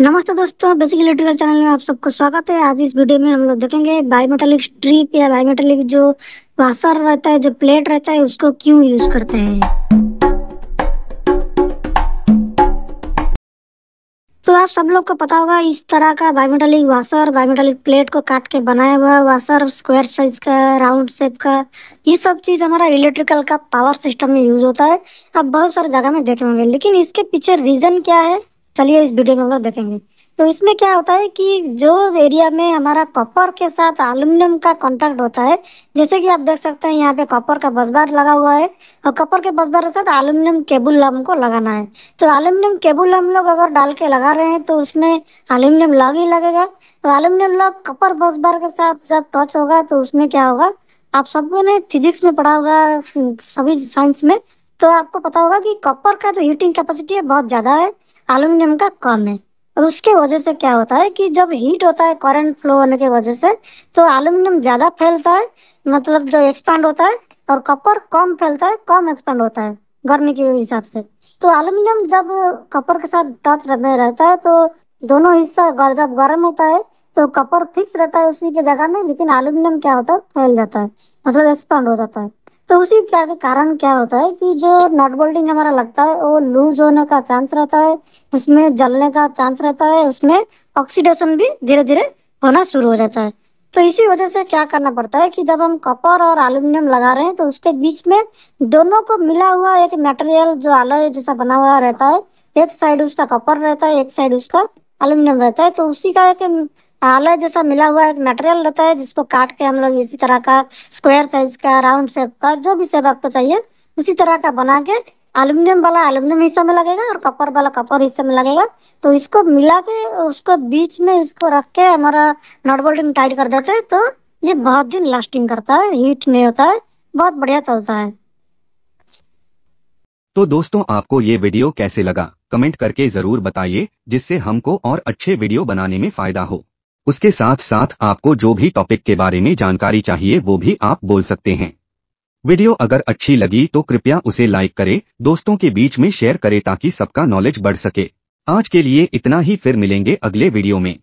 नमस्ते दोस्तों basic electrical channel में आप सबको स्वागत है आज इस वीडियो में हम लोग देखेंगे बायोमेटालिक स्ट्रिप या बायोमेटालिक जो वाशर रहता है जो प्लेट रहता है उसको क्यों यूज करते हैं तो आप सब लोग को पता होगा इस तरह का बायोमेटालिक वाशर बायोमेटालिक प्लेट को काट के बनाया हुआ वाशर स्क्वायर साइज का राउंड शेप का ये सब चीज़ हमारा इलेक्ट्रिकल का पावर सिस्टम में यूज होता है आप बहुत सारे जगह में देखे होंगे लेकिन इसके पीछे रीज़न क्या है चलिए इस वीडियो में हम लोग देखेंगे तो इसमें क्या होता है कि जो एरिया में हमारा कॉपर के साथ एल्यूमिनियम का कॉन्टेक्ट होता है जैसे कि आप देख सकते हैं यहाँ पे कॉपर का बसबार लगा हुआ है और कॉपर के बसबार के साथ एल्यूमिनियम लम हमको लगाना है तो एल्यूमिनियम केबुल हम लोग अगर डाल के लगा रहे हैं तो उसमें एल्यूमिनियम लग ही लगेगा तो एल्यूमिनियम लग कॉपर बसबार के साथ जब टच होगा तो उसमें क्या होगा आप सबने फिजिक्स में पढ़ा होगा सभी साइंस में तो आपको पता होगा कि कॉपर का जो हीटिंग कैपेसिटी है बहुत ज़्यादा है एलुमिनियम का कम है और उसके वजह से क्या होता है कि जब हीट होता है करंट फ्लो होने की वजह से तो एलुमिनियम ज़्यादा फैलता है मतलब जो एक्सपैंड होता है और कॉपर कम फैलता है कम एक्सपैंड होता है गर्मी के हिसाब से तो एलुमिनियम जब कॉपर के साथ टच में रहता है तो दोनों हिस्सा गर, जब गर्म होता है तो कॉपर फिक्स रहता है उसी के जगह में लेकिन एलुमिनियम क्या होता है फैल जाता है मतलब एक्सपांड हो जाता है तो उसी क्या के कारण क्या होता है कि जो नट बोल्टिंग हमारा लगता है वो लूज होने का चांस रहता है उसमें जलने का चांस रहता है उसमें ऑक्सीडेशन भी धीरे धीरे होना शुरू हो जाता है तो इसी वजह से क्या करना पड़ता है कि जब हम कॉपर और एल्यूमिनियम लगा रहे हैं तो उसके बीच में दोनों को मिला हुआ एक मटेरियल जो आलोय जैसा बना हुआ रहता है एक साइड उसका कॉपर रहता है एक साइड उसका एलुमिनियम रहता है तो उसी का एक आला जैसा मिला हुआ एक मटेरियल रहता है जिसको काट के हम लोग इसी तरह का स्क्वायर साइज का राउंड शेप का जो भी शेप आपको चाहिए उसी तरह का बना के एलुमिनियम वाला एलुमिनियम हिस्से में लगेगा और कपर वाला कपर हिस्से में लगेगा तो इसको मिला के उसको बीच में इसको रख के हमारा नट बोल्टिंग टाइट कर देते हैं तो ये बहुत दिन लास्टिंग करता है हीट नहीं होता है बहुत बढ़िया चलता है तो दोस्तों आपको ये वीडियो कैसे लगा कमेंट करके जरूर बताइए जिससे हमको और अच्छे वीडियो बनाने में फायदा हो उसके साथ साथ आपको जो भी टॉपिक के बारे में जानकारी चाहिए वो भी आप बोल सकते हैं वीडियो अगर अच्छी लगी तो कृपया उसे लाइक करें दोस्तों के बीच में शेयर करें ताकि सबका नॉलेज बढ़ सके आज के लिए इतना ही फिर मिलेंगे अगले वीडियो में